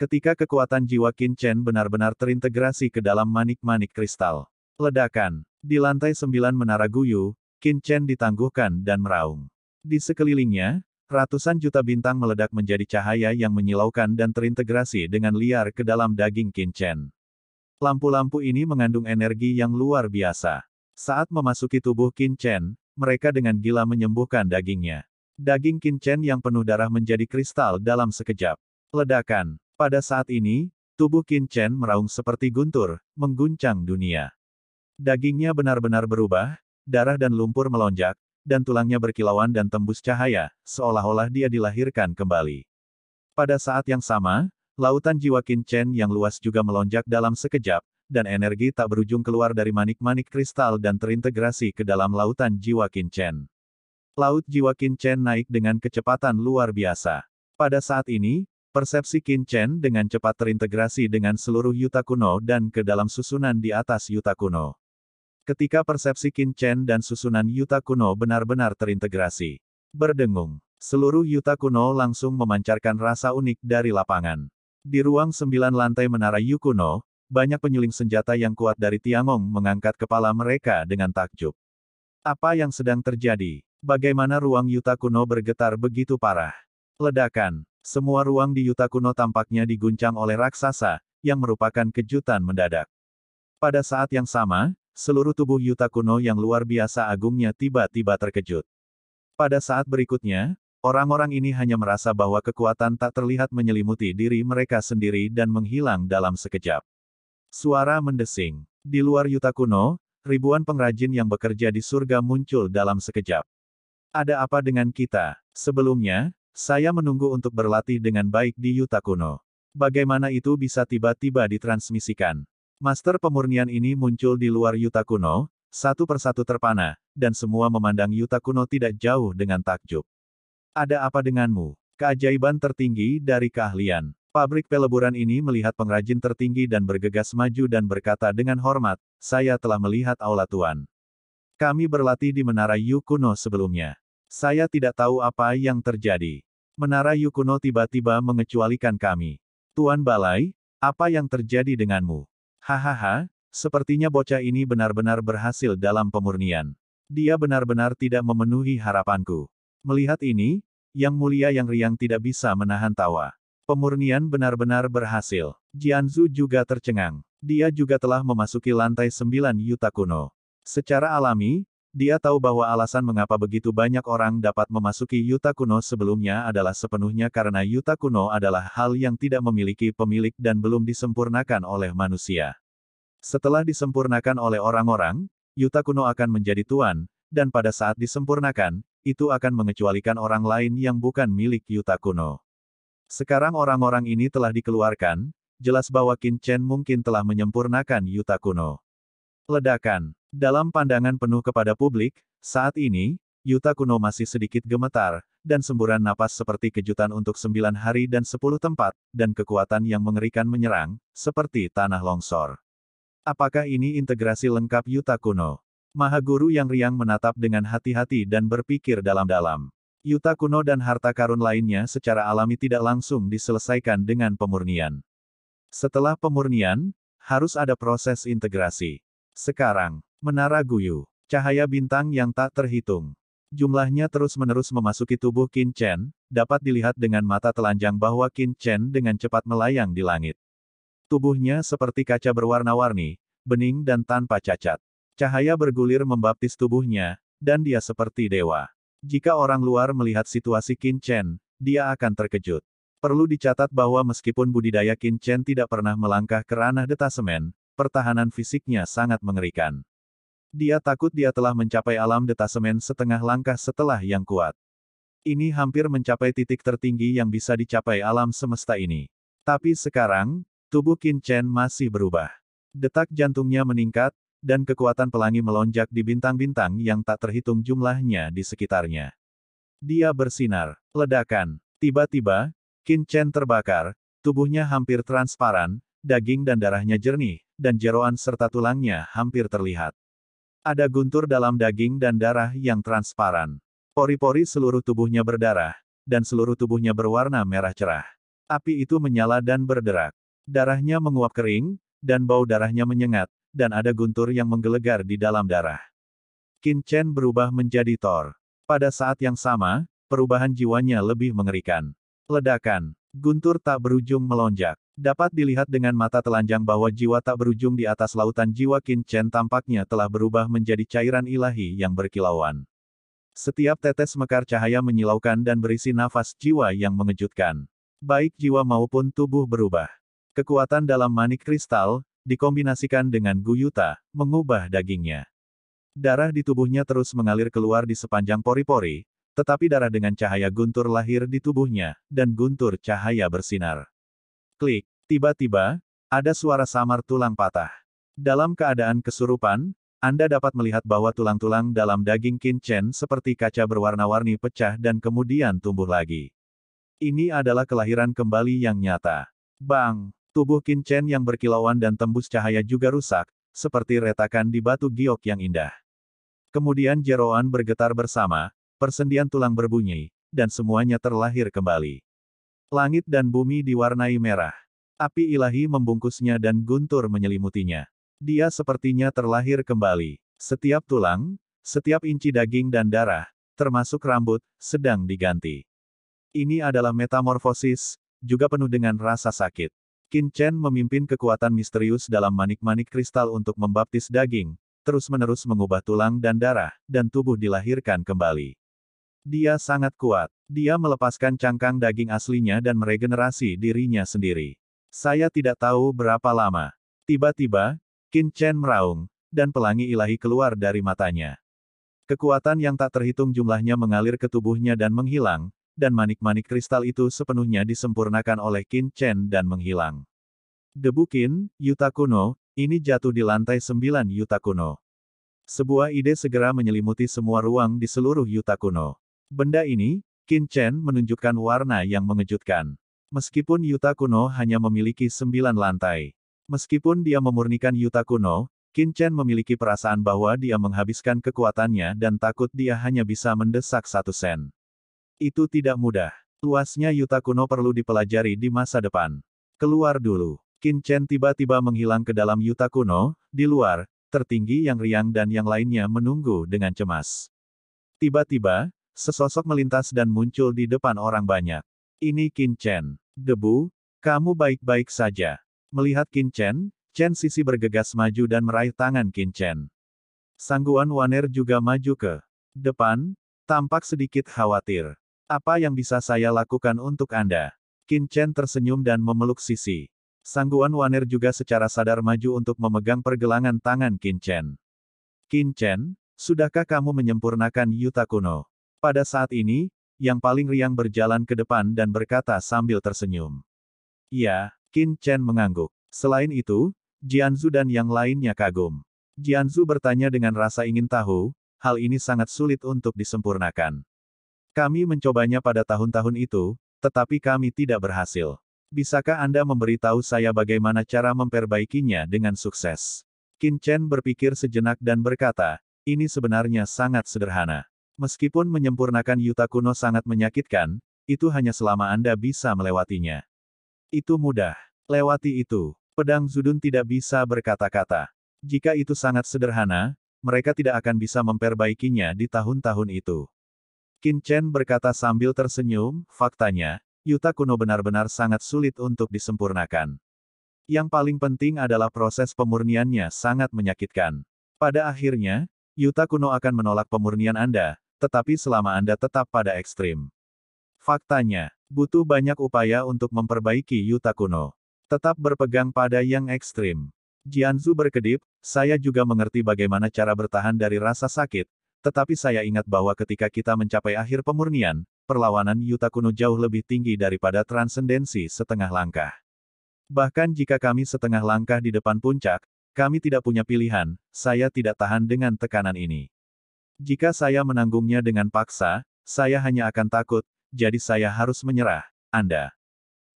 Ketika kekuatan jiwa Qin Chen benar-benar terintegrasi ke dalam manik-manik kristal. Ledakan. Di lantai sembilan menara Guyu, Qin Chen ditangguhkan dan meraung. Di sekelilingnya, ratusan juta bintang meledak menjadi cahaya yang menyilaukan dan terintegrasi dengan liar ke dalam daging Qin Chen. Lampu-lampu ini mengandung energi yang luar biasa. Saat memasuki tubuh Qin Chen, mereka dengan gila menyembuhkan dagingnya. Daging Qin Chen yang penuh darah menjadi kristal dalam sekejap. Ledakan. Pada saat ini, tubuh Qin Chen meraung seperti guntur, mengguncang dunia. Dagingnya benar-benar berubah, darah dan lumpur melonjak, dan tulangnya berkilauan dan tembus cahaya, seolah-olah dia dilahirkan kembali. Pada saat yang sama, lautan jiwa Qin Chen yang luas juga melonjak dalam sekejap, dan energi tak berujung keluar dari manik-manik kristal dan terintegrasi ke dalam lautan jiwa Qin Chen. Laut jiwa Qin Chen naik dengan kecepatan luar biasa. Pada saat ini, Persepsi Qin Chen dengan cepat terintegrasi dengan seluruh Yuta kuno dan ke dalam susunan di atas Yuta kuno. Ketika persepsi Qin Chen dan susunan Yuta kuno benar-benar terintegrasi. Berdengung, seluruh Yuta kuno langsung memancarkan rasa unik dari lapangan. Di ruang sembilan lantai menara Yu kuno, banyak penyuling senjata yang kuat dari Tiangong mengangkat kepala mereka dengan takjub. Apa yang sedang terjadi? Bagaimana ruang Yuta kuno bergetar begitu parah? Ledakan, semua ruang di Yuta kuno tampaknya diguncang oleh raksasa, yang merupakan kejutan mendadak. Pada saat yang sama, seluruh tubuh Yuta kuno yang luar biasa agungnya tiba-tiba terkejut. Pada saat berikutnya, orang-orang ini hanya merasa bahwa kekuatan tak terlihat menyelimuti diri mereka sendiri dan menghilang dalam sekejap. Suara mendesing. Di luar Yuta kuno, ribuan pengrajin yang bekerja di surga muncul dalam sekejap. Ada apa dengan kita? Sebelumnya, saya menunggu untuk berlatih dengan baik di Yuta Kuno. Bagaimana itu bisa tiba-tiba ditransmisikan? Master pemurnian ini muncul di luar Yuta Kuno, satu persatu terpana, dan semua memandang Yuta Kuno tidak jauh dengan takjub. Ada apa denganmu? Keajaiban tertinggi dari keahlian. Pabrik peleburan ini melihat pengrajin tertinggi dan bergegas maju dan berkata dengan hormat, saya telah melihat aula tuan. Kami berlatih di Menara Yukuno sebelumnya. Saya tidak tahu apa yang terjadi. Menara Yukuno tiba-tiba mengecualikan kami. Tuan Balai, apa yang terjadi denganmu? Hahaha, sepertinya bocah ini benar-benar berhasil dalam pemurnian. Dia benar-benar tidak memenuhi harapanku. Melihat ini, Yang Mulia Yang Riang tidak bisa menahan tawa. Pemurnian benar-benar berhasil. Jianzu juga tercengang. Dia juga telah memasuki lantai sembilan Yuta kuno. Secara alami, dia tahu bahwa alasan mengapa begitu banyak orang dapat memasuki Yuta kuno sebelumnya adalah sepenuhnya karena Yuta kuno adalah hal yang tidak memiliki pemilik dan belum disempurnakan oleh manusia. Setelah disempurnakan oleh orang-orang, Yuta kuno akan menjadi tuan, dan pada saat disempurnakan, itu akan mengecualikan orang lain yang bukan milik Yuta kuno. Sekarang orang-orang ini telah dikeluarkan, jelas bahwa Qin Chen mungkin telah menyempurnakan Yuta kuno. Ledakan dalam pandangan penuh kepada publik, saat ini, Yuta Kuno masih sedikit gemetar, dan semburan napas seperti kejutan untuk sembilan hari dan sepuluh tempat, dan kekuatan yang mengerikan menyerang, seperti tanah longsor. Apakah ini integrasi lengkap Yuta Kuno? Maha Guru yang riang menatap dengan hati-hati dan berpikir dalam-dalam. Yuta Kuno dan harta karun lainnya secara alami tidak langsung diselesaikan dengan pemurnian. Setelah pemurnian, harus ada proses integrasi. Sekarang, Menara Guyu. Cahaya bintang yang tak terhitung. Jumlahnya terus-menerus memasuki tubuh Qin Chen, dapat dilihat dengan mata telanjang bahwa Qin Chen dengan cepat melayang di langit. Tubuhnya seperti kaca berwarna-warni, bening dan tanpa cacat. Cahaya bergulir membaptis tubuhnya, dan dia seperti dewa. Jika orang luar melihat situasi Qin Chen, dia akan terkejut. Perlu dicatat bahwa meskipun budidaya Qin Chen tidak pernah melangkah ke ranah detasemen, pertahanan fisiknya sangat mengerikan. Dia takut dia telah mencapai alam detasemen setengah langkah setelah yang kuat. Ini hampir mencapai titik tertinggi yang bisa dicapai alam semesta ini. Tapi sekarang, tubuh Qin Chen masih berubah. Detak jantungnya meningkat, dan kekuatan pelangi melonjak di bintang-bintang yang tak terhitung jumlahnya di sekitarnya. Dia bersinar, ledakan. Tiba-tiba, Qin Chen terbakar, tubuhnya hampir transparan, daging dan darahnya jernih, dan jeroan serta tulangnya hampir terlihat. Ada guntur dalam daging dan darah yang transparan. Pori-pori seluruh tubuhnya berdarah, dan seluruh tubuhnya berwarna merah cerah. Api itu menyala dan berderak. Darahnya menguap kering, dan bau darahnya menyengat, dan ada guntur yang menggelegar di dalam darah. Qin Chen berubah menjadi Thor. Pada saat yang sama, perubahan jiwanya lebih mengerikan. Ledakan. Guntur tak berujung melonjak. Dapat dilihat dengan mata telanjang bahwa jiwa tak berujung di atas lautan jiwa Kinchen tampaknya telah berubah menjadi cairan ilahi yang berkilauan. Setiap tetes mekar cahaya menyilaukan dan berisi nafas jiwa yang mengejutkan. Baik jiwa maupun tubuh berubah. Kekuatan dalam manik kristal, dikombinasikan dengan guyuta, mengubah dagingnya. Darah di tubuhnya terus mengalir keluar di sepanjang pori-pori, tetapi darah dengan cahaya guntur lahir di tubuhnya, dan guntur cahaya bersinar. Klik, tiba-tiba, ada suara samar tulang patah. Dalam keadaan kesurupan, Anda dapat melihat bahwa tulang-tulang dalam daging Kinchen seperti kaca berwarna-warni pecah dan kemudian tumbuh lagi. Ini adalah kelahiran kembali yang nyata. Bang, tubuh Kinchen yang berkilauan dan tembus cahaya juga rusak, seperti retakan di batu giok yang indah. Kemudian jeroan bergetar bersama, Persendian tulang berbunyi, dan semuanya terlahir kembali. Langit dan bumi diwarnai merah. Api ilahi membungkusnya dan guntur menyelimutinya. Dia sepertinya terlahir kembali. Setiap tulang, setiap inci daging dan darah, termasuk rambut, sedang diganti. Ini adalah metamorfosis, juga penuh dengan rasa sakit. Qin Chen memimpin kekuatan misterius dalam manik-manik kristal untuk membaptis daging, terus-menerus mengubah tulang dan darah, dan tubuh dilahirkan kembali. Dia sangat kuat. Dia melepaskan cangkang daging aslinya dan meregenerasi dirinya sendiri. Saya tidak tahu berapa lama. Tiba-tiba, Qin Chen meraung, dan pelangi ilahi keluar dari matanya. Kekuatan yang tak terhitung jumlahnya mengalir ke tubuhnya dan menghilang, dan manik-manik kristal itu sepenuhnya disempurnakan oleh Qin Chen dan menghilang. Debu Qin, Yuta Kuno, ini jatuh di lantai sembilan Yuta Kuno. Sebuah ide segera menyelimuti semua ruang di seluruh Yuta Kuno. Benda ini, Qin Chen menunjukkan warna yang mengejutkan. Meskipun Yuta Kuno hanya memiliki sembilan lantai. Meskipun dia memurnikan Yuta Kuno, Qin Chen memiliki perasaan bahwa dia menghabiskan kekuatannya dan takut dia hanya bisa mendesak satu sen. Itu tidak mudah. Luasnya Yuta Kuno perlu dipelajari di masa depan. Keluar dulu. Qin Chen tiba-tiba menghilang ke dalam Yuta Kuno, di luar, tertinggi yang riang dan yang lainnya menunggu dengan cemas. Tiba-tiba, Sesosok melintas dan muncul di depan orang banyak. Ini Qin Chen. Debu, kamu baik-baik saja. Melihat Qin Chen, Chen Sisi bergegas maju dan meraih tangan Qin Chen. Sangguan Waner juga maju ke depan, tampak sedikit khawatir. Apa yang bisa saya lakukan untuk Anda? Qin Chen tersenyum dan memeluk Sisi. Sangguan Waner juga secara sadar maju untuk memegang pergelangan tangan Qin Chen. Qin Chen, sudahkah kamu menyempurnakan Yuta Kuno? Pada saat ini, yang paling riang berjalan ke depan dan berkata sambil tersenyum. Ya, Qin Chen mengangguk. Selain itu, Jianzu dan yang lainnya kagum. Jianzu bertanya dengan rasa ingin tahu, hal ini sangat sulit untuk disempurnakan. Kami mencobanya pada tahun-tahun itu, tetapi kami tidak berhasil. Bisakah Anda memberitahu saya bagaimana cara memperbaikinya dengan sukses? Qin Chen berpikir sejenak dan berkata, ini sebenarnya sangat sederhana. Meskipun menyempurnakan Yuta kuno sangat menyakitkan, itu hanya selama Anda bisa melewatinya. Itu mudah. Lewati itu. Pedang Zudun tidak bisa berkata-kata. Jika itu sangat sederhana, mereka tidak akan bisa memperbaikinya di tahun-tahun itu. Qin Chen berkata sambil tersenyum, faktanya, Yuta kuno benar-benar sangat sulit untuk disempurnakan. Yang paling penting adalah proses pemurniannya sangat menyakitkan. Pada akhirnya, Yuta kuno akan menolak pemurnian Anda, tetapi selama Anda tetap pada ekstrim. Faktanya, butuh banyak upaya untuk memperbaiki Yuta Kuno. Tetap berpegang pada yang ekstrim. Jianzu berkedip, saya juga mengerti bagaimana cara bertahan dari rasa sakit, tetapi saya ingat bahwa ketika kita mencapai akhir pemurnian, perlawanan Yuta Kuno jauh lebih tinggi daripada transendensi setengah langkah. Bahkan jika kami setengah langkah di depan puncak, kami tidak punya pilihan, saya tidak tahan dengan tekanan ini. Jika saya menanggungnya dengan paksa, saya hanya akan takut, jadi saya harus menyerah. Anda.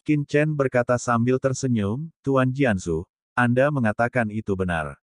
Qin Chen berkata sambil tersenyum, Tuan Jianzu, Anda mengatakan itu benar.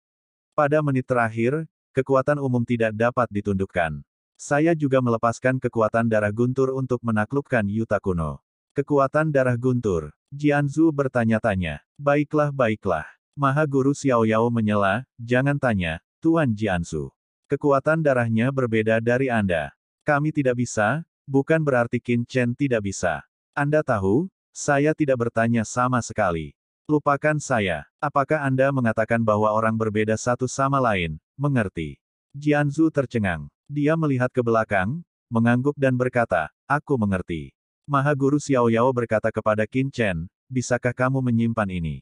Pada menit terakhir, kekuatan umum tidak dapat ditundukkan. Saya juga melepaskan kekuatan darah guntur untuk menaklukkan Yuta Kuno. Kekuatan darah guntur. Jianzu bertanya-tanya. Baiklah, baiklah. Maha Guru Xiao Yao menyela, jangan tanya, Tuan Jianzu. Kekuatan darahnya berbeda dari Anda. Kami tidak bisa, bukan berarti Qin Chen tidak bisa. Anda tahu, saya tidak bertanya sama sekali. Lupakan saya. Apakah Anda mengatakan bahwa orang berbeda satu sama lain? Mengerti. Jianzu tercengang. Dia melihat ke belakang, mengangguk dan berkata, Aku mengerti. Maha Guru Xiao Yao berkata kepada Qin Chen, Bisakah kamu menyimpan ini?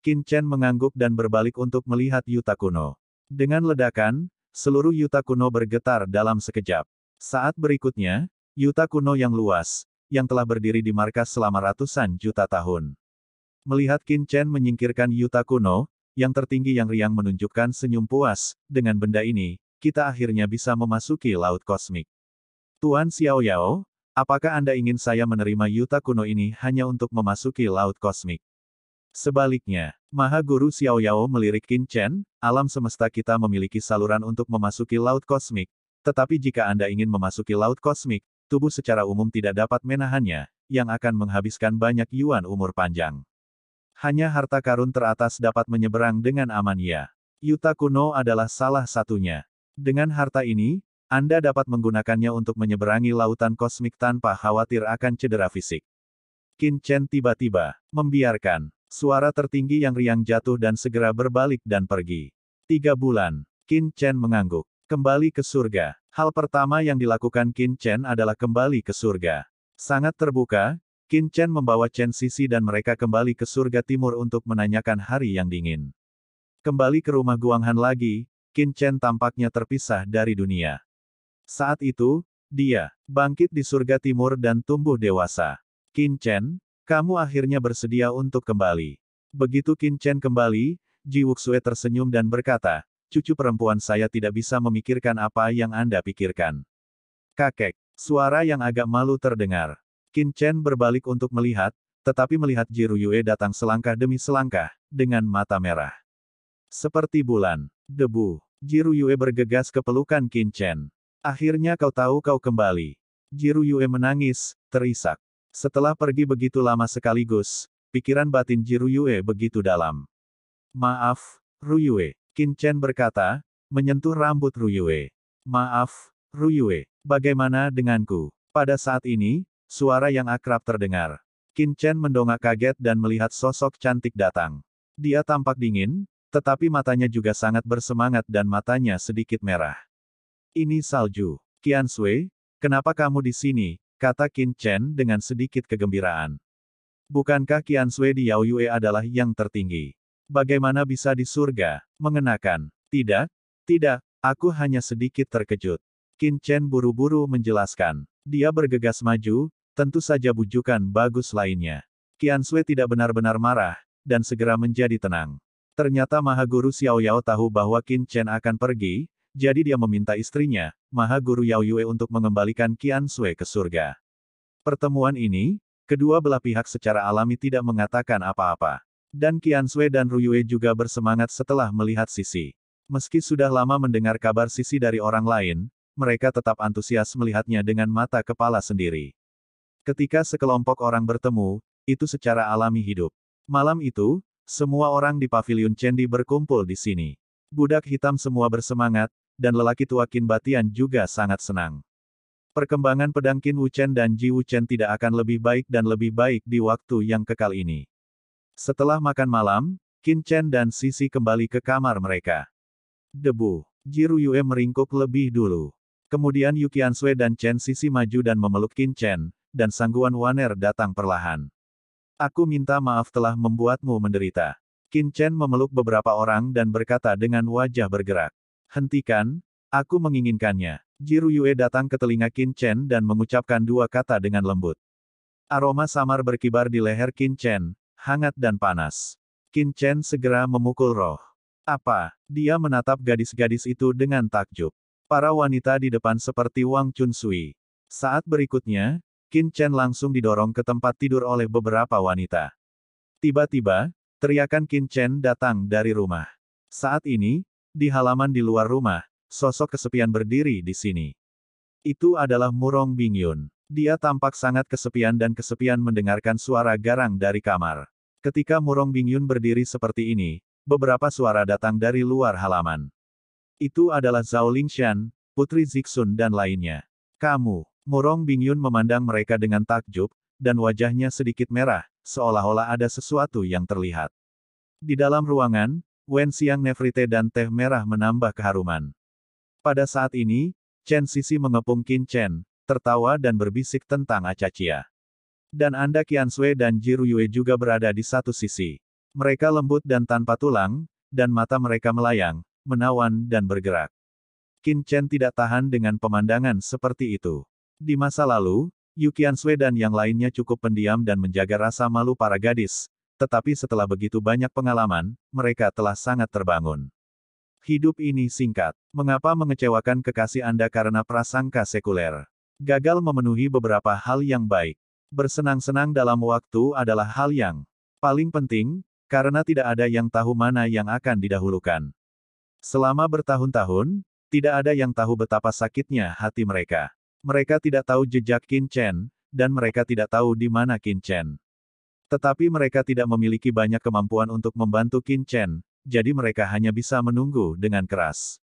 Qin Chen mengangguk dan berbalik untuk melihat Yuta Kuno. Dengan ledakan, seluruh Yuta kuno bergetar dalam sekejap. Saat berikutnya, Yuta kuno yang luas, yang telah berdiri di markas selama ratusan juta tahun. Melihat Qin Chen menyingkirkan Yuta kuno, yang tertinggi yang riang menunjukkan senyum puas, dengan benda ini, kita akhirnya bisa memasuki laut kosmik. Tuan Xiao Yao, apakah Anda ingin saya menerima Yuta kuno ini hanya untuk memasuki laut kosmik? Sebaliknya, Maha Guru Xiao Yao melirik Qin Chen, alam semesta kita memiliki saluran untuk memasuki laut kosmik. Tetapi jika Anda ingin memasuki laut kosmik, tubuh secara umum tidak dapat menahannya, yang akan menghabiskan banyak yuan umur panjang. Hanya harta karun teratas dapat menyeberang dengan aman ya. Yuta kuno adalah salah satunya. Dengan harta ini, Anda dapat menggunakannya untuk menyeberangi lautan kosmik tanpa khawatir akan cedera fisik. Qin Chen tiba-tiba membiarkan Suara tertinggi yang riang jatuh dan segera berbalik dan pergi. Tiga bulan. Qin Chen mengangguk. Kembali ke surga. Hal pertama yang dilakukan Qin Chen adalah kembali ke surga. Sangat terbuka, Qin Chen membawa Chen Sisi dan mereka kembali ke surga timur untuk menanyakan hari yang dingin. Kembali ke rumah Guanghan lagi, Qin Chen tampaknya terpisah dari dunia. Saat itu, dia bangkit di surga timur dan tumbuh dewasa. Qin Chen, kamu akhirnya bersedia untuk kembali. Begitu Qin Chen kembali, Ji Wuxue tersenyum dan berkata, cucu perempuan saya tidak bisa memikirkan apa yang Anda pikirkan. Kakek, suara yang agak malu terdengar. Qin Chen berbalik untuk melihat, tetapi melihat Ji Ruyue datang selangkah demi selangkah, dengan mata merah. Seperti bulan, debu, Ji Ruyue bergegas ke pelukan Qin Chen. Akhirnya kau tahu kau kembali. Ji Ruyue menangis, terisak. Setelah pergi begitu lama sekaligus, pikiran batin Ruyue begitu dalam. Maaf, Ruyue, Qin Chen berkata, menyentuh rambut Ruyue. Maaf, Ruyue, bagaimana denganku? Pada saat ini, suara yang akrab terdengar. Qin Chen mendongak kaget dan melihat sosok cantik datang. Dia tampak dingin, tetapi matanya juga sangat bersemangat dan matanya sedikit merah. Ini salju. Kian Sui, kenapa kamu di sini? kata Qin Chen dengan sedikit kegembiraan. Bukankah Qian Sui di Yao Yue adalah yang tertinggi? Bagaimana bisa di surga? Mengenakan. Tidak, tidak, aku hanya sedikit terkejut. Qin Chen buru-buru menjelaskan. Dia bergegas maju, tentu saja bujukan bagus lainnya. Qian Sui tidak benar-benar marah, dan segera menjadi tenang. Ternyata Mahaguru Xiao Yao tahu bahwa Qin Chen akan pergi, jadi dia meminta istrinya, Maha Guru Yao Yue untuk mengembalikan Qian Sui ke surga. Pertemuan ini, kedua belah pihak secara alami tidak mengatakan apa-apa. Dan Qian Sui dan Ru Yue juga bersemangat setelah melihat Sisi. Meski sudah lama mendengar kabar Sisi dari orang lain, mereka tetap antusias melihatnya dengan mata kepala sendiri. Ketika sekelompok orang bertemu, itu secara alami hidup. Malam itu, semua orang di Paviliun Chendi berkumpul di sini. Budak hitam semua bersemangat, dan lelaki tua Qin Batian juga sangat senang. Perkembangan pedang Qin Wuchen dan Ji Wuchen tidak akan lebih baik dan lebih baik di waktu yang kekal ini. Setelah makan malam, Qin Chen dan Sisi kembali ke kamar mereka. Debu. Ji Ruyue meringkuk lebih dulu. Kemudian Yu Qianshui dan Chen Sisi maju dan memeluk Qin Chen, dan sangguan Waner datang perlahan. Aku minta maaf telah membuatmu menderita. Qin Chen memeluk beberapa orang dan berkata dengan wajah bergerak. Hentikan, aku menginginkannya. Jiru Yue datang ke telinga Qin Chen dan mengucapkan dua kata dengan lembut. Aroma samar berkibar di leher Qin Chen, hangat dan panas. Qin Chen segera memukul roh. Apa? Dia menatap gadis-gadis itu dengan takjub. Para wanita di depan seperti Wang Chun Sui. Saat berikutnya, Qin Chen langsung didorong ke tempat tidur oleh beberapa wanita. Tiba-tiba, teriakan Qin Chen datang dari rumah. Saat ini, di halaman di luar rumah, sosok kesepian berdiri di sini. Itu adalah Murong Bingyun. Dia tampak sangat kesepian dan kesepian mendengarkan suara garang dari kamar. Ketika Murong Bingyun berdiri seperti ini, beberapa suara datang dari luar halaman. Itu adalah Zhao Lingshan, Putri Zixun dan lainnya. Kamu, Murong Bingyun memandang mereka dengan takjub, dan wajahnya sedikit merah, seolah-olah ada sesuatu yang terlihat. Di dalam ruangan, Wen siang Nefrite dan teh merah menambah keharuman. Pada saat ini, Chen Sisi mengepung Qin Chen, tertawa dan berbisik tentang Acacia. Dan Anda Qian Sui dan Jiru Yue juga berada di satu sisi. Mereka lembut dan tanpa tulang, dan mata mereka melayang, menawan dan bergerak. Qin Chen tidak tahan dengan pemandangan seperti itu. Di masa lalu, Yu Qian Sui dan yang lainnya cukup pendiam dan menjaga rasa malu para gadis, tetapi setelah begitu banyak pengalaman, mereka telah sangat terbangun. Hidup ini singkat. Mengapa mengecewakan kekasih Anda karena prasangka sekuler? Gagal memenuhi beberapa hal yang baik. Bersenang-senang dalam waktu adalah hal yang paling penting, karena tidak ada yang tahu mana yang akan didahulukan. Selama bertahun-tahun, tidak ada yang tahu betapa sakitnya hati mereka. Mereka tidak tahu jejak Kin Chen, dan mereka tidak tahu di mana Kin Chen. Tetapi mereka tidak memiliki banyak kemampuan untuk membantu Qin Chen, jadi mereka hanya bisa menunggu dengan keras.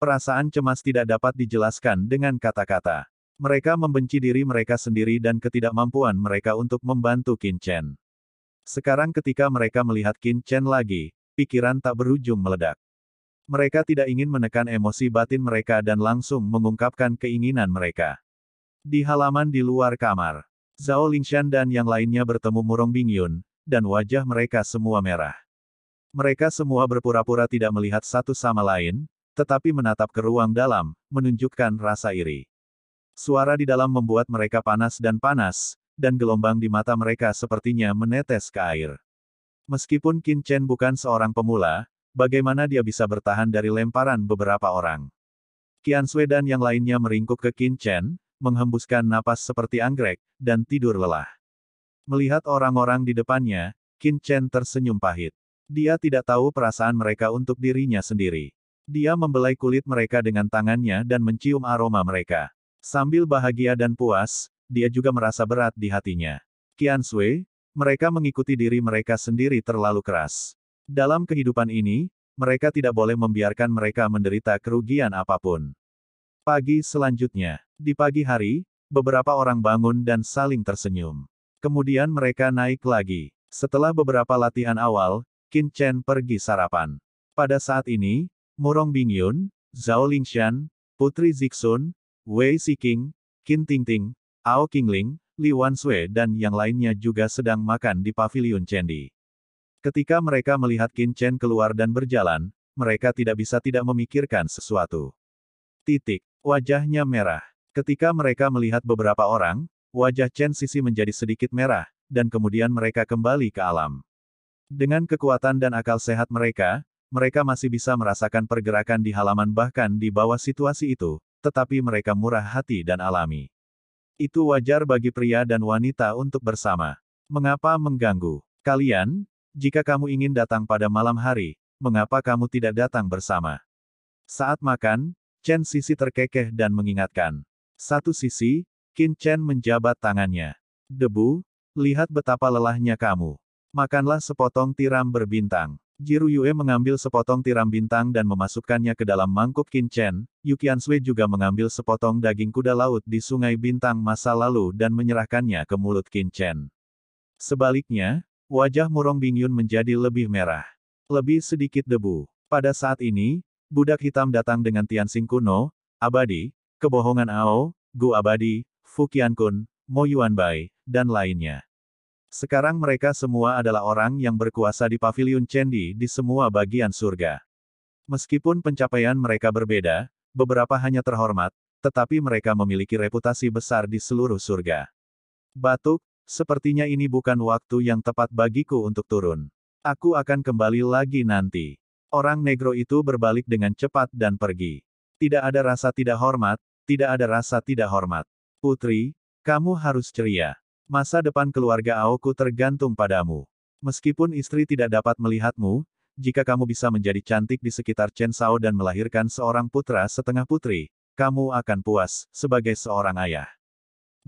Perasaan cemas tidak dapat dijelaskan dengan kata-kata. Mereka membenci diri mereka sendiri dan ketidakmampuan mereka untuk membantu Qin Chen. Sekarang ketika mereka melihat Qin Chen lagi, pikiran tak berujung meledak. Mereka tidak ingin menekan emosi batin mereka dan langsung mengungkapkan keinginan mereka. Di halaman di luar kamar, Zhao Lingshan dan yang lainnya bertemu Murong Bingyun, dan wajah mereka semua merah. Mereka semua berpura-pura tidak melihat satu sama lain, tetapi menatap ke ruang dalam, menunjukkan rasa iri. Suara di dalam membuat mereka panas dan panas, dan gelombang di mata mereka sepertinya menetes ke air. Meskipun Qin Chen bukan seorang pemula, bagaimana dia bisa bertahan dari lemparan beberapa orang? Qian Sui dan yang lainnya meringkuk ke Qin Chen, menghembuskan napas seperti anggrek, dan tidur lelah. Melihat orang-orang di depannya, Qin Chen tersenyum pahit. Dia tidak tahu perasaan mereka untuk dirinya sendiri. Dia membelai kulit mereka dengan tangannya dan mencium aroma mereka. Sambil bahagia dan puas, dia juga merasa berat di hatinya. Qian Sui, mereka mengikuti diri mereka sendiri terlalu keras. Dalam kehidupan ini, mereka tidak boleh membiarkan mereka menderita kerugian apapun. Pagi selanjutnya, di pagi hari, beberapa orang bangun dan saling tersenyum. Kemudian mereka naik lagi. Setelah beberapa latihan awal, Qin Chen pergi sarapan. Pada saat ini, Murong Bingyun, Zhao Lingxian, Putri Zixun, Wei Siqing, Qin Tingting, Ao Qingling, Li Wansui dan yang lainnya juga sedang makan di pavilion Chendi. Ketika mereka melihat Qin Chen keluar dan berjalan, mereka tidak bisa tidak memikirkan sesuatu. Titik. Wajahnya merah. Ketika mereka melihat beberapa orang, wajah Chen Sisi menjadi sedikit merah, dan kemudian mereka kembali ke alam. Dengan kekuatan dan akal sehat mereka, mereka masih bisa merasakan pergerakan di halaman bahkan di bawah situasi itu, tetapi mereka murah hati dan alami. Itu wajar bagi pria dan wanita untuk bersama. Mengapa mengganggu? Kalian, jika kamu ingin datang pada malam hari, mengapa kamu tidak datang bersama? Saat makan, Chen Sisi terkekeh dan mengingatkan. Satu sisi, Qin Chen menjabat tangannya. Debu, lihat betapa lelahnya kamu. Makanlah sepotong tiram berbintang. Jiru Yue mengambil sepotong tiram bintang dan memasukkannya ke dalam mangkuk Qin kincen. Qian Sui juga mengambil sepotong daging kuda laut di sungai bintang masa lalu dan menyerahkannya ke mulut Qin Chen. Sebaliknya, wajah Murong Bingyun menjadi lebih merah. Lebih sedikit debu. Pada saat ini, budak hitam datang dengan Tian Sing kuno, abadi, kebohongan Ao, Gu Abadi, Fu Qiankun, Mo Yuanbai, dan lainnya. Sekarang mereka semua adalah orang yang berkuasa di Paviliun Chendi di semua bagian surga. Meskipun pencapaian mereka berbeda, beberapa hanya terhormat, tetapi mereka memiliki reputasi besar di seluruh surga. Batuk, sepertinya ini bukan waktu yang tepat bagiku untuk turun. Aku akan kembali lagi nanti. Orang negro itu berbalik dengan cepat dan pergi. Tidak ada rasa tidak hormat, tidak ada rasa tidak hormat. Putri, kamu harus ceria. Masa depan keluarga Aoku tergantung padamu. Meskipun istri tidak dapat melihatmu, jika kamu bisa menjadi cantik di sekitar Chen Sao dan melahirkan seorang putra setengah putri, kamu akan puas, sebagai seorang ayah.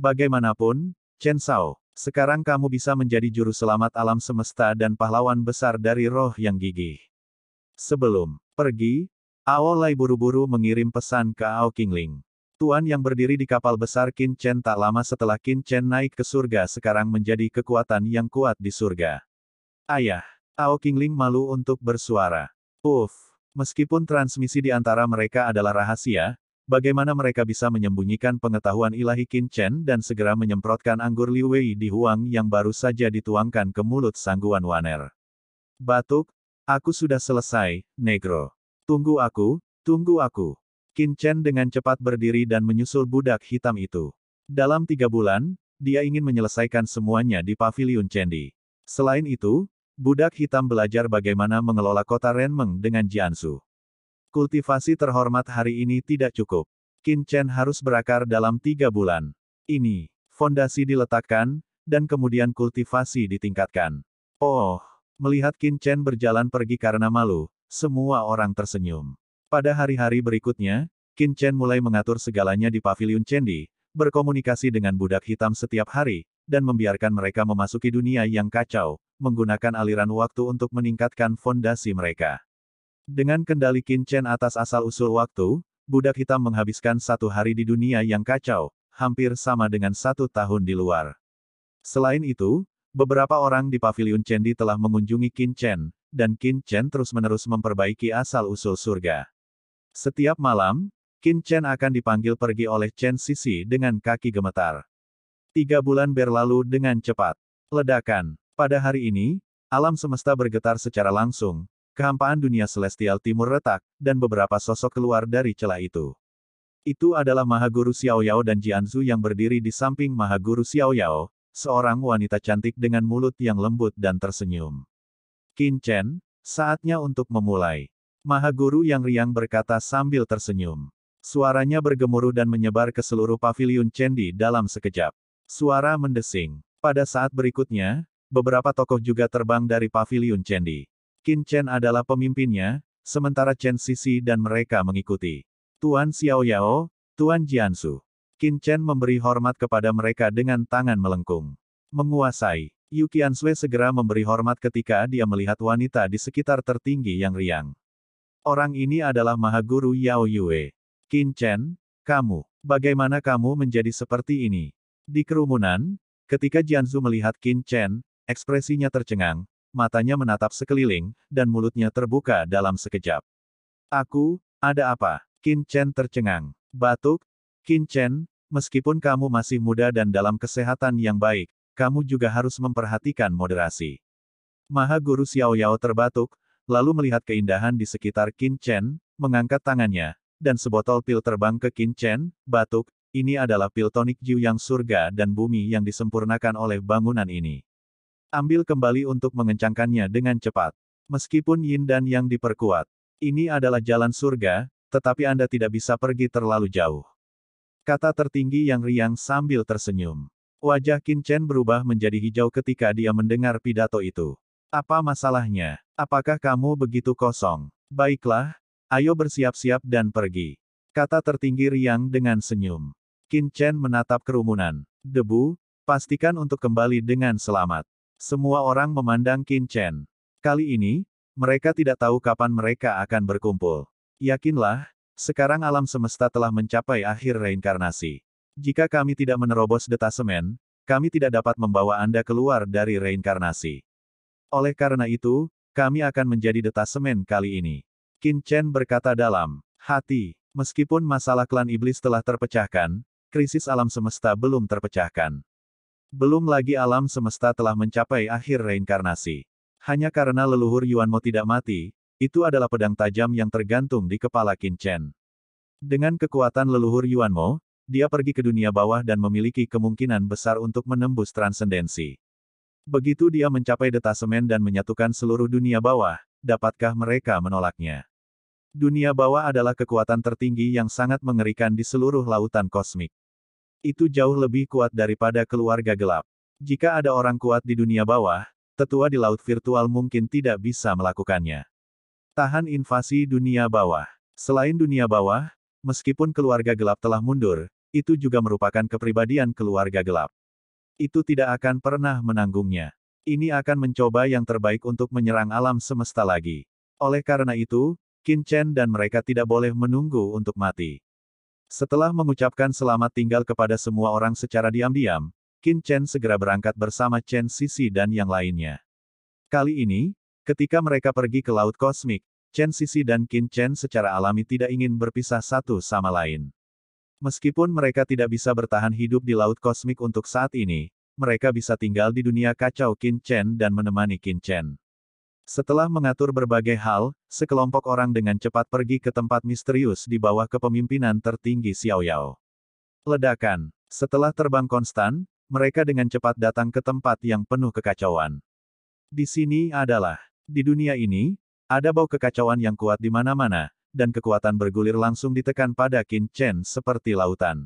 Bagaimanapun, Chen Sao, sekarang kamu bisa menjadi juru selamat alam semesta dan pahlawan besar dari roh yang gigih. Sebelum pergi, Ao buru-buru mengirim pesan ke Ao Qingling. Tuan yang berdiri di kapal besar Qin Chen tak lama setelah Qin Chen naik ke surga sekarang menjadi kekuatan yang kuat di surga. Ayah, Ao Qingling malu untuk bersuara. Uf, meskipun transmisi di antara mereka adalah rahasia, bagaimana mereka bisa menyembunyikan pengetahuan ilahi Qin Chen dan segera menyemprotkan anggur Liu Wei di huang yang baru saja dituangkan ke mulut sangguan Waner. Batuk, aku sudah selesai, negro. Tunggu aku, tunggu aku. Qin Chen dengan cepat berdiri dan menyusul budak hitam itu. Dalam tiga bulan, dia ingin menyelesaikan semuanya di Paviliun Chendi. Selain itu, budak hitam belajar bagaimana mengelola kota Renmeng dengan Jiansu. Kultivasi terhormat hari ini tidak cukup. Qin Chen harus berakar dalam tiga bulan. Ini, fondasi diletakkan, dan kemudian kultivasi ditingkatkan. Oh, melihat Qin Chen berjalan pergi karena malu, semua orang tersenyum. Pada hari-hari berikutnya, Qin Chen mulai mengatur segalanya di Paviliun Chendi, berkomunikasi dengan budak hitam setiap hari, dan membiarkan mereka memasuki dunia yang kacau, menggunakan aliran waktu untuk meningkatkan fondasi mereka. Dengan kendali Qin Chen atas asal-usul waktu, budak hitam menghabiskan satu hari di dunia yang kacau, hampir sama dengan satu tahun di luar. Selain itu, beberapa orang di Paviliun Chendi telah mengunjungi Qin Chen, dan Qin Chen terus-menerus memperbaiki asal-usul surga. Setiap malam, Qin Chen akan dipanggil pergi oleh Chen Sisi dengan kaki gemetar. Tiga bulan berlalu dengan cepat. Ledakan. Pada hari ini, alam semesta bergetar secara langsung, kehampaan dunia celestial timur retak, dan beberapa sosok keluar dari celah itu. Itu adalah Mahaguru Xiao Yao dan Jian Zhu yang berdiri di samping Mahaguru Xiao Yao, seorang wanita cantik dengan mulut yang lembut dan tersenyum. Qin Chen, saatnya untuk memulai. Maha Guru yang riang berkata sambil tersenyum. Suaranya bergemuruh dan menyebar ke seluruh pavilion Cendi dalam sekejap. Suara mendesing. Pada saat berikutnya, beberapa tokoh juga terbang dari pavilion Cendi. Qin Chen adalah pemimpinnya, sementara Chen Sisi dan mereka mengikuti. Tuan Xiao Yao, Tuan Jiansu. Qin Chen memberi hormat kepada mereka dengan tangan melengkung. Menguasai. Yu Sui segera memberi hormat ketika dia melihat wanita di sekitar tertinggi yang riang. Orang ini adalah Mahaguru Yao Yue. Qin Chen, kamu, bagaimana kamu menjadi seperti ini? Di kerumunan, ketika Jianzu melihat Qin Chen, ekspresinya tercengang, matanya menatap sekeliling, dan mulutnya terbuka dalam sekejap. Aku, ada apa? Qin Chen tercengang. Batuk, Qin Chen, meskipun kamu masih muda dan dalam kesehatan yang baik, kamu juga harus memperhatikan moderasi. Maha Guru Xiao Yao terbatuk, lalu melihat keindahan di sekitar Qin Chen, mengangkat tangannya, dan sebotol pil terbang ke Qin Chen, batuk, ini adalah pil tonik Jiu yang surga dan bumi yang disempurnakan oleh bangunan ini. Ambil kembali untuk mengencangkannya dengan cepat. Meskipun Yin dan Yang diperkuat, ini adalah jalan surga, tetapi Anda tidak bisa pergi terlalu jauh. Kata tertinggi yang riang sambil tersenyum. Wajah Qin Chen berubah menjadi hijau ketika dia mendengar pidato itu. Apa masalahnya? Apakah kamu begitu kosong? Baiklah, ayo bersiap-siap dan pergi. Kata tertinggi Riang dengan senyum. Qin Chen menatap kerumunan. Debu, pastikan untuk kembali dengan selamat. Semua orang memandang Qin Chen. Kali ini, mereka tidak tahu kapan mereka akan berkumpul. Yakinlah, sekarang alam semesta telah mencapai akhir reinkarnasi. Jika kami tidak menerobos detasemen, kami tidak dapat membawa Anda keluar dari reinkarnasi. Oleh karena itu, kami akan menjadi detasemen kali ini. Qin Chen berkata dalam hati, meskipun masalah klan iblis telah terpecahkan, krisis alam semesta belum terpecahkan. Belum lagi alam semesta telah mencapai akhir reinkarnasi. Hanya karena leluhur Yuan Mo tidak mati, itu adalah pedang tajam yang tergantung di kepala Qin Chen. Dengan kekuatan leluhur Yuan Mo, dia pergi ke dunia bawah dan memiliki kemungkinan besar untuk menembus transendensi. Begitu dia mencapai detasemen dan menyatukan seluruh dunia bawah, dapatkah mereka menolaknya? Dunia bawah adalah kekuatan tertinggi yang sangat mengerikan di seluruh lautan kosmik. Itu jauh lebih kuat daripada keluarga gelap. Jika ada orang kuat di dunia bawah, tetua di laut virtual mungkin tidak bisa melakukannya. Tahan invasi dunia bawah. Selain dunia bawah, meskipun keluarga gelap telah mundur, itu juga merupakan kepribadian keluarga gelap. Itu tidak akan pernah menanggungnya. Ini akan mencoba yang terbaik untuk menyerang alam semesta lagi. Oleh karena itu, Qin Chen dan mereka tidak boleh menunggu untuk mati. Setelah mengucapkan selamat tinggal kepada semua orang secara diam-diam, Qin Chen segera berangkat bersama Chen Sisi dan yang lainnya. Kali ini, ketika mereka pergi ke Laut Kosmik, Chen Sisi dan Qin Chen secara alami tidak ingin berpisah satu sama lain. Meskipun mereka tidak bisa bertahan hidup di laut kosmik untuk saat ini, mereka bisa tinggal di dunia kacau Qin Chen dan menemani Qin Chen. Setelah mengatur berbagai hal, sekelompok orang dengan cepat pergi ke tempat misterius di bawah kepemimpinan tertinggi Xiao Yao. Ledakan. Setelah terbang konstan, mereka dengan cepat datang ke tempat yang penuh kekacauan. Di sini adalah, di dunia ini, ada bau kekacauan yang kuat di mana-mana, dan kekuatan bergulir langsung ditekan pada Qin Chen seperti lautan.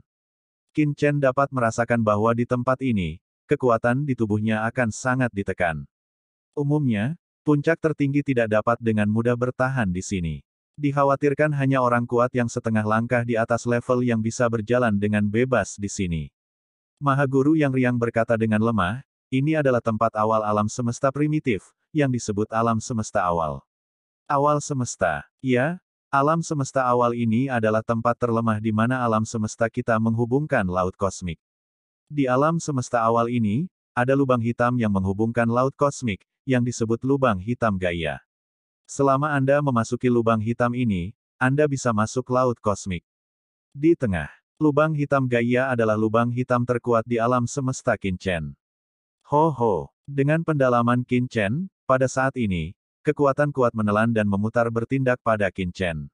Qin Chen dapat merasakan bahwa di tempat ini, kekuatan di tubuhnya akan sangat ditekan. Umumnya, puncak tertinggi tidak dapat dengan mudah bertahan di sini. Dikhawatirkan hanya orang kuat yang setengah langkah di atas level yang bisa berjalan dengan bebas di sini. Mahaguru yang riang berkata dengan lemah, ini adalah tempat awal alam semesta primitif, yang disebut alam semesta awal. Awal semesta, ya, Alam semesta awal ini adalah tempat terlemah di mana alam semesta kita menghubungkan laut kosmik. Di alam semesta awal ini, ada lubang hitam yang menghubungkan laut kosmik, yang disebut lubang hitam Gaia. Selama Anda memasuki lubang hitam ini, Anda bisa masuk laut kosmik. Di tengah, lubang hitam Gaia adalah lubang hitam terkuat di alam semesta kincen. Ho ho, dengan pendalaman kincen, pada saat ini, Kekuatan kuat menelan dan memutar bertindak pada Qin Chen.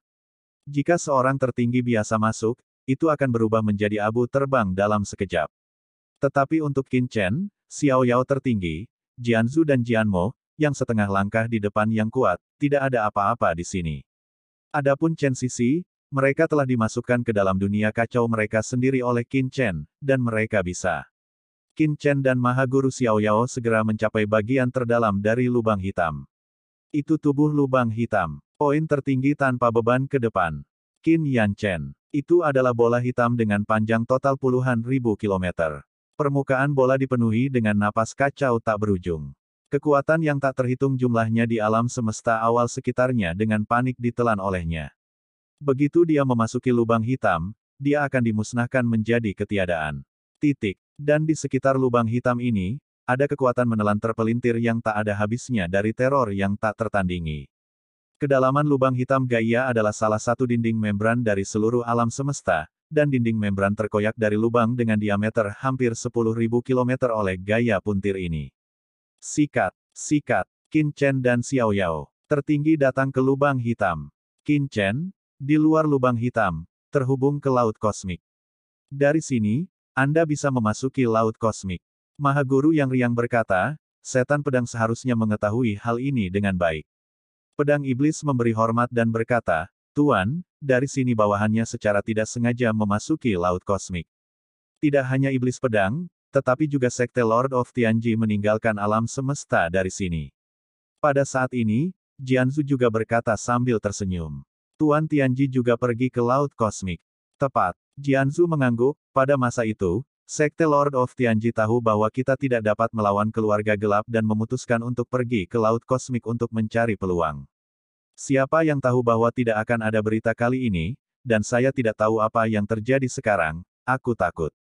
Jika seorang tertinggi biasa masuk, itu akan berubah menjadi abu terbang dalam sekejap. Tetapi untuk Qin Chen, Xiao Yao tertinggi, Zhu dan Mo, yang setengah langkah di depan yang kuat, tidak ada apa-apa di sini. Adapun Chen Sisi, mereka telah dimasukkan ke dalam dunia kacau mereka sendiri oleh Qin Chen, dan mereka bisa. Qin Chen dan Mahaguru Xiao Yao segera mencapai bagian terdalam dari lubang hitam. Itu tubuh lubang hitam. Poin tertinggi tanpa beban ke depan. Qin Yan Chen. Itu adalah bola hitam dengan panjang total puluhan ribu kilometer. Permukaan bola dipenuhi dengan napas kacau tak berujung. Kekuatan yang tak terhitung jumlahnya di alam semesta awal sekitarnya dengan panik ditelan olehnya. Begitu dia memasuki lubang hitam, dia akan dimusnahkan menjadi ketiadaan. Titik. Dan di sekitar lubang hitam ini, ada kekuatan menelan terpelintir yang tak ada habisnya dari teror yang tak tertandingi. Kedalaman lubang hitam Gaia adalah salah satu dinding membran dari seluruh alam semesta, dan dinding membran terkoyak dari lubang dengan diameter hampir 10.000 km oleh Gaia puntir ini. Sikat, sikat, kincen dan Xiao Yao, tertinggi datang ke lubang hitam. Kincen di luar lubang hitam, terhubung ke laut kosmik. Dari sini, Anda bisa memasuki laut kosmik. Mahaguru yang riang berkata, setan pedang seharusnya mengetahui hal ini dengan baik. Pedang iblis memberi hormat dan berkata, Tuan, dari sini bawahannya secara tidak sengaja memasuki laut kosmik. Tidak hanya iblis pedang, tetapi juga sekte Lord of Tianji meninggalkan alam semesta dari sini. Pada saat ini, Jianzu juga berkata sambil tersenyum. Tuan Tianji juga pergi ke laut kosmik. Tepat, Jianzu mengangguk, pada masa itu, Sekte Lord of Tianji tahu bahwa kita tidak dapat melawan keluarga gelap dan memutuskan untuk pergi ke Laut Kosmik untuk mencari peluang. Siapa yang tahu bahwa tidak akan ada berita kali ini, dan saya tidak tahu apa yang terjadi sekarang, aku takut.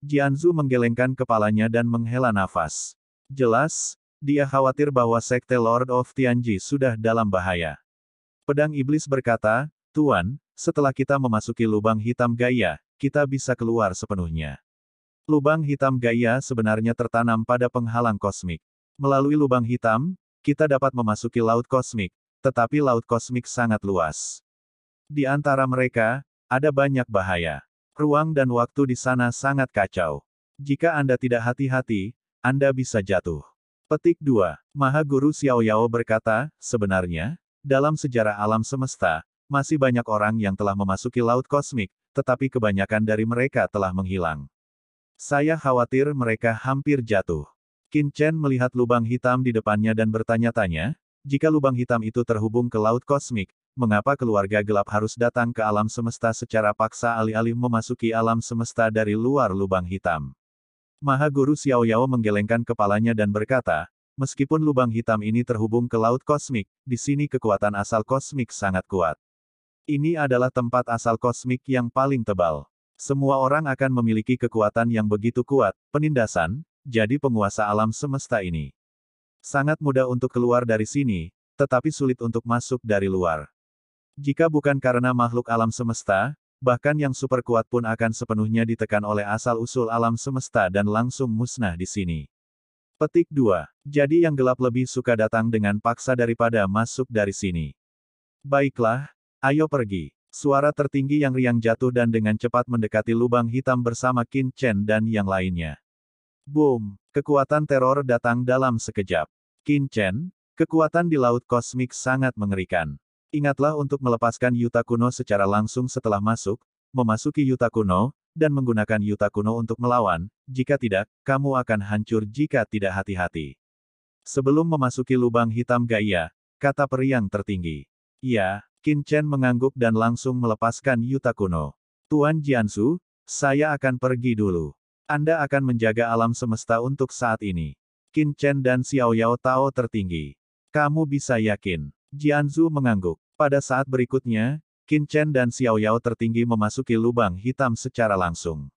Jianzu menggelengkan kepalanya dan menghela nafas. Jelas, dia khawatir bahwa Sekte Lord of Tianji sudah dalam bahaya. Pedang Iblis berkata, Tuan, setelah kita memasuki lubang hitam gaya, kita bisa keluar sepenuhnya. Lubang hitam Gaia sebenarnya tertanam pada penghalang kosmik. Melalui lubang hitam, kita dapat memasuki laut kosmik, tetapi laut kosmik sangat luas. Di antara mereka, ada banyak bahaya. Ruang dan waktu di sana sangat kacau. Jika Anda tidak hati-hati, Anda bisa jatuh. Petik 2. Maha Guru Xiao Yao berkata, sebenarnya, dalam sejarah alam semesta, masih banyak orang yang telah memasuki laut kosmik, tetapi kebanyakan dari mereka telah menghilang. Saya khawatir mereka hampir jatuh. Qin Chen melihat lubang hitam di depannya dan bertanya-tanya, jika lubang hitam itu terhubung ke laut kosmik, mengapa keluarga gelap harus datang ke alam semesta secara paksa alih-alih memasuki alam semesta dari luar lubang hitam? Maha Guru Xiao Yao menggelengkan kepalanya dan berkata, meskipun lubang hitam ini terhubung ke laut kosmik, di sini kekuatan asal kosmik sangat kuat. Ini adalah tempat asal kosmik yang paling tebal. Semua orang akan memiliki kekuatan yang begitu kuat, penindasan, jadi penguasa alam semesta ini. Sangat mudah untuk keluar dari sini, tetapi sulit untuk masuk dari luar. Jika bukan karena makhluk alam semesta, bahkan yang super kuat pun akan sepenuhnya ditekan oleh asal-usul alam semesta dan langsung musnah di sini. Petik 2. Jadi yang gelap lebih suka datang dengan paksa daripada masuk dari sini. Baiklah, ayo pergi. Suara tertinggi yang riang jatuh dan dengan cepat mendekati lubang hitam bersama Qin Chen dan yang lainnya. Boom! Kekuatan teror datang dalam sekejap. Qin Chen, kekuatan di laut kosmik sangat mengerikan. Ingatlah untuk melepaskan Yuta Kuno secara langsung setelah masuk, memasuki Yuta Kuno, dan menggunakan Yuta Kuno untuk melawan, jika tidak, kamu akan hancur jika tidak hati-hati. Sebelum memasuki lubang hitam Gaia, kata periang tertinggi. Ya, Qin Chen mengangguk dan langsung melepaskan Yuta Kuno. Tuan Jiansu, saya akan pergi dulu. Anda akan menjaga alam semesta untuk saat ini. Qin Chen dan Xiao Yao Tao tertinggi. Kamu bisa yakin. Jiansu mengangguk. Pada saat berikutnya, Qin Chen dan Xiao Yao tertinggi memasuki lubang hitam secara langsung.